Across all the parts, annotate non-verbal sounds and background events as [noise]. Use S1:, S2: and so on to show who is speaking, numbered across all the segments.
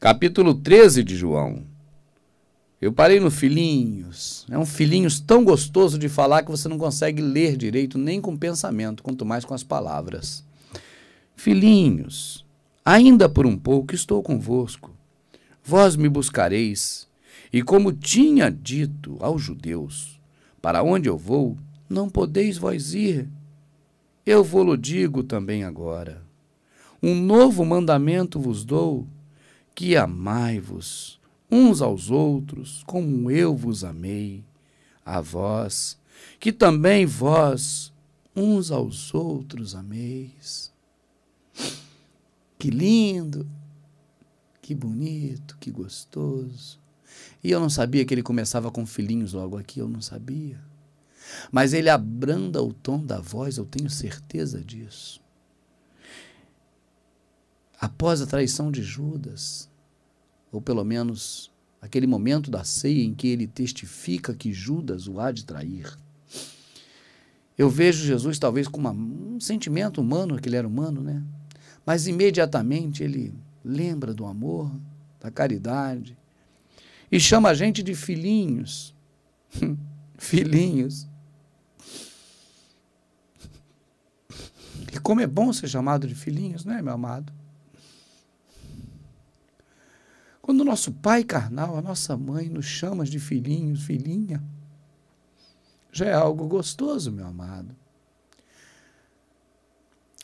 S1: capítulo 13 de João. Eu parei no filhinhos. É um filhinhos tão gostoso de falar que você não consegue ler direito nem com pensamento, quanto mais com as palavras. Filhinhos, ainda por um pouco estou convosco. Vós me buscareis. E como tinha dito aos judeus, para onde eu vou, não podeis vós ir. Eu vou-lo digo também agora. Um novo mandamento vos dou que amai-vos uns aos outros como eu vos amei, a vós, que também vós uns aos outros ameis. Que lindo, que bonito, que gostoso. E eu não sabia que ele começava com filhinhos logo aqui, eu não sabia. Mas ele abranda o tom da voz, eu tenho certeza disso. Após a traição de Judas, ou pelo menos aquele momento da ceia em que ele testifica que Judas o há de trair. Eu vejo Jesus talvez com uma, um sentimento humano, que ele era humano, né? Mas imediatamente ele lembra do amor, da caridade e chama a gente de filhinhos. [laughs] filhinhos. E como é bom ser chamado de filhinhos, né, meu amado? Quando o nosso pai carnal, a nossa mãe, nos chama de filhinho, filhinha, já é algo gostoso, meu amado.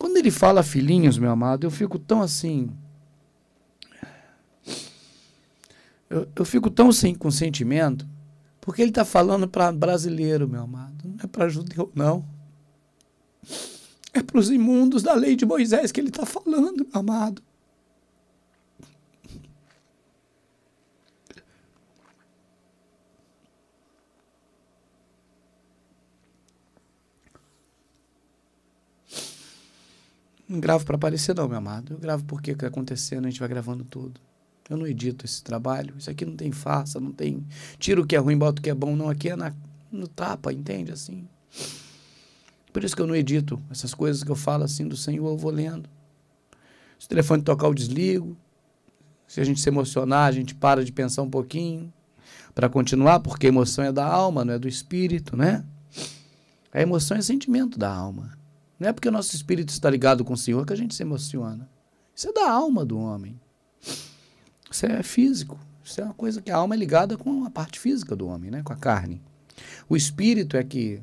S1: Quando ele fala filhinhos, meu amado, eu fico tão assim. Eu, eu fico tão sem consentimento, porque ele está falando para brasileiro, meu amado. Não é para judeu, não. É para os imundos da lei de Moisés que ele está falando, meu amado. Não gravo para aparecer, não, meu amado. Eu gravo porque está acontecendo, a gente vai gravando tudo. Eu não edito esse trabalho. Isso aqui não tem farsa, não tem. Tira o que é ruim, bota o que é bom. Não, aqui é na, no tapa, entende? Assim. Por isso que eu não edito. Essas coisas que eu falo assim do Senhor, eu vou lendo. Se o telefone tocar, eu desligo. Se a gente se emocionar, a gente para de pensar um pouquinho para continuar, porque emoção é da alma, não é do espírito, né? A emoção é sentimento da alma. Não é porque o nosso espírito está ligado com o Senhor que a gente se emociona. Isso é da alma do homem. Isso é físico. Isso é uma coisa que a alma é ligada com a parte física do homem, né? com a carne. O espírito é que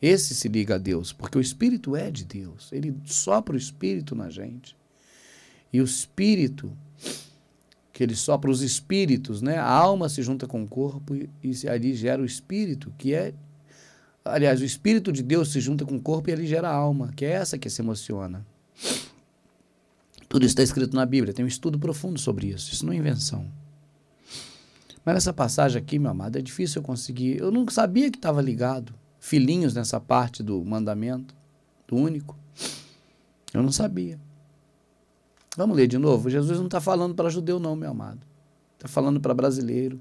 S1: esse se liga a Deus, porque o espírito é de Deus. Ele sopra o espírito na gente. E o espírito que ele sopra os espíritos, né? A alma se junta com o corpo e, e ali gera o espírito, que é Aliás, o Espírito de Deus se junta com o corpo e ele gera a alma, que é essa que se emociona. Tudo isso está escrito na Bíblia, tem um estudo profundo sobre isso, isso não é invenção. Mas essa passagem aqui, meu amado, é difícil eu conseguir. Eu não sabia que estava ligado. Filhinhos nessa parte do mandamento, do único. Eu não sabia. Vamos ler de novo? Jesus não está falando para judeu, não, meu amado. Está falando para brasileiro.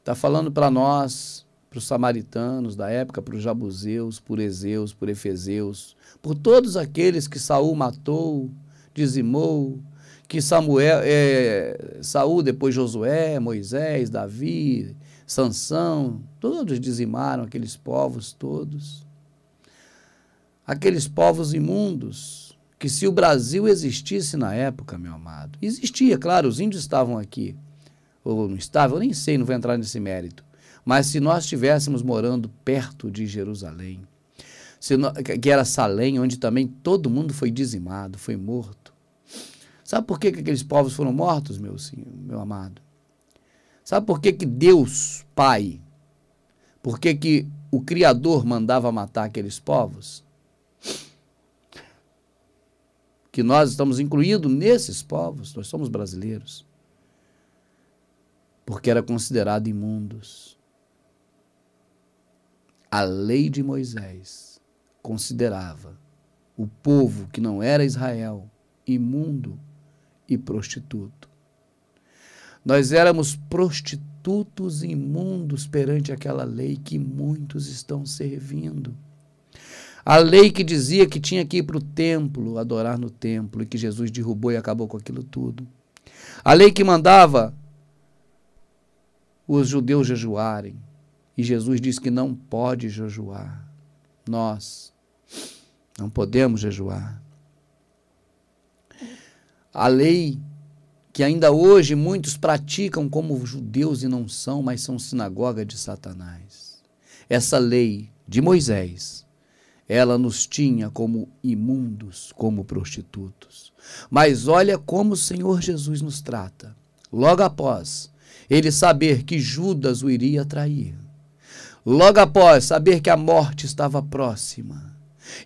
S1: Está falando para nós, para os samaritanos da época, para os jabuseus, por Ezeus, por Efeseus, por todos aqueles que Saul matou, dizimou, que Samuel, é, Saul, depois Josué, Moisés, Davi, Sansão, todos dizimaram aqueles povos todos. Aqueles povos imundos, que se o Brasil existisse na época, meu amado, existia, claro, os índios estavam aqui, ou não estavam, eu nem sei, não vou entrar nesse mérito. Mas se nós estivéssemos morando perto de Jerusalém, nós, que era Salém, onde também todo mundo foi dizimado, foi morto. Sabe por que, que aqueles povos foram mortos, meu senhor, meu amado? Sabe por que, que Deus, Pai, por que, que o Criador mandava matar aqueles povos? Que nós estamos incluídos nesses povos, nós somos brasileiros. Porque era considerado imundos. A lei de Moisés considerava o povo que não era Israel imundo e prostituto. Nós éramos prostitutos imundos perante aquela lei que muitos estão servindo. A lei que dizia que tinha que ir para o templo, adorar no templo, e que Jesus derrubou e acabou com aquilo tudo. A lei que mandava os judeus jejuarem, e Jesus diz que não pode jejuar. Nós não podemos jejuar. A lei que ainda hoje muitos praticam como judeus e não são, mas são sinagoga de Satanás. Essa lei de Moisés, ela nos tinha como imundos, como prostitutos. Mas olha como o Senhor Jesus nos trata. Logo após ele saber que Judas o iria trair, Logo após saber que a morte estava próxima.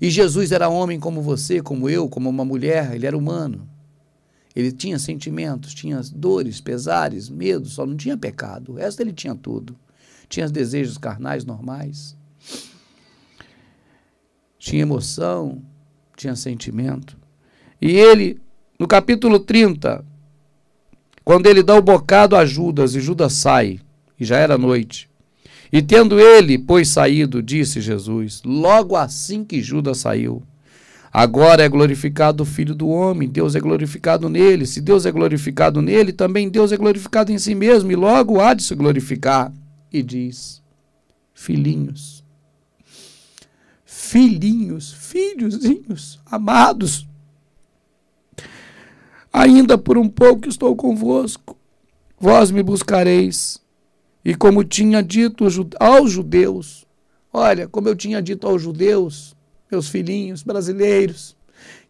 S1: E Jesus era homem como você, como eu, como uma mulher, ele era humano. Ele tinha sentimentos, tinha dores, pesares, medos, só não tinha pecado. O resto ele tinha tudo. Tinha desejos carnais normais. Tinha emoção, tinha sentimento. E ele, no capítulo 30, quando ele dá o bocado a Judas e Judas sai, e já era noite, e tendo ele, pois, saído, disse Jesus, logo assim que Judas saiu, agora é glorificado o Filho do Homem, Deus é glorificado nele. Se Deus é glorificado nele, também Deus é glorificado em si mesmo, e logo há de se glorificar. E diz: Filhinhos, filhinhos, filhozinhos, amados, ainda por um pouco estou convosco, vós me buscareis e como tinha dito aos judeus, olha, como eu tinha dito aos judeus, meus filhinhos brasileiros,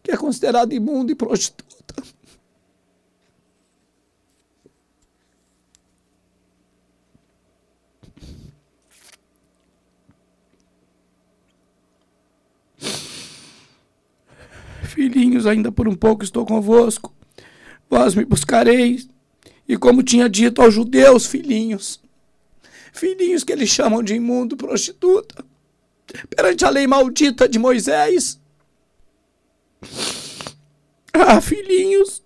S1: que é considerado imundo e prostituta. Filhinhos, ainda por um pouco estou convosco. Vós me buscareis. E como tinha dito aos judeus, filhinhos, filhinhos que eles chamam de imundo, prostituta, perante a lei maldita de Moisés. Ah, filhinhos.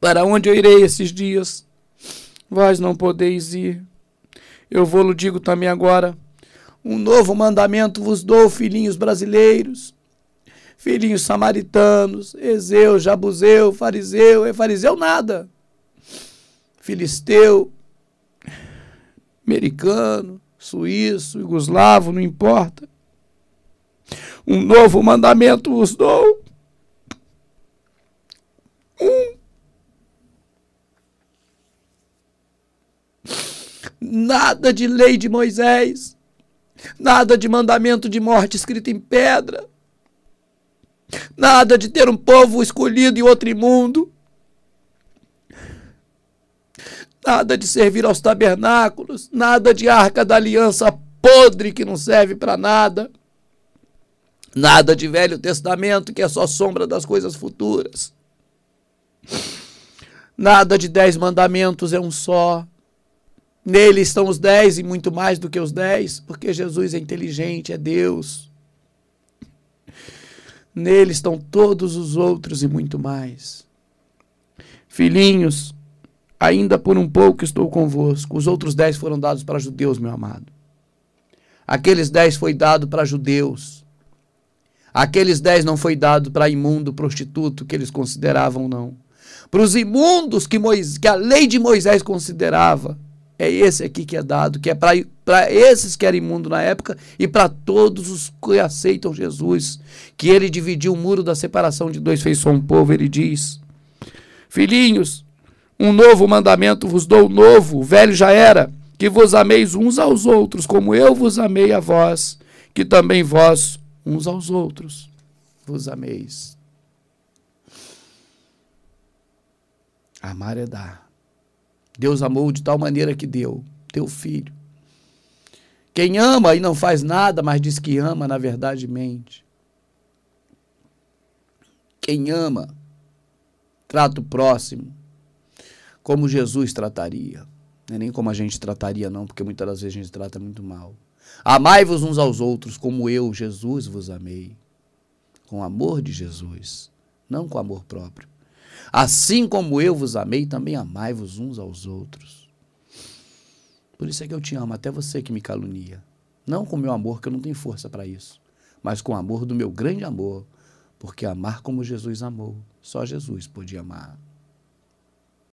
S1: Para onde eu irei esses dias? Vós não podeis ir. Eu vou-lo digo também agora. Um novo mandamento vos dou, filhinhos brasileiros filhinhos samaritanos, Ezeu, Jabuzeu, fariseu, e fariseu nada. Filisteu, americano, suíço, iugoslavo, não importa. Um novo mandamento vos dou. Um. Nada de lei de Moisés, nada de mandamento de morte escrito em pedra Nada de ter um povo escolhido e outro imundo. Nada de servir aos tabernáculos. Nada de arca da aliança podre que não serve para nada. Nada de Velho Testamento que é só sombra das coisas futuras. Nada de dez mandamentos é um só. Nele estão os dez e muito mais do que os dez, porque Jesus é inteligente, é Deus nele estão todos os outros e muito mais. Filhinhos, ainda por um pouco estou convosco. Os outros dez foram dados para judeus, meu amado. Aqueles dez foi dado para judeus. Aqueles dez não foi dado para imundo, prostituto, que eles consideravam, não. Para os imundos que, Moisés, que a lei de Moisés considerava é esse aqui que é dado, que é para esses que eram imundos na época e para todos os que aceitam Jesus. Que ele dividiu o muro da separação de dois, fez só um povo, ele diz. Filhinhos, um novo mandamento vos dou, novo, o velho já era, que vos ameis uns aos outros, como eu vos amei a vós, que também vós uns aos outros vos ameis. Amar é dar. Deus amou de tal maneira que deu teu filho. Quem ama e não faz nada, mas diz que ama, na verdade mente. Quem ama, trata o próximo como Jesus trataria. Não é nem como a gente trataria, não, porque muitas das vezes a gente trata muito mal. Amai-vos uns aos outros, como eu, Jesus, vos amei. Com o amor de Jesus, não com amor próprio. Assim como eu vos amei, também amai-vos uns aos outros. Por isso é que eu te amo, até você que me calunia. Não com meu amor, que eu não tenho força para isso, mas com o amor do meu grande amor, porque amar como Jesus amou, só Jesus podia amar.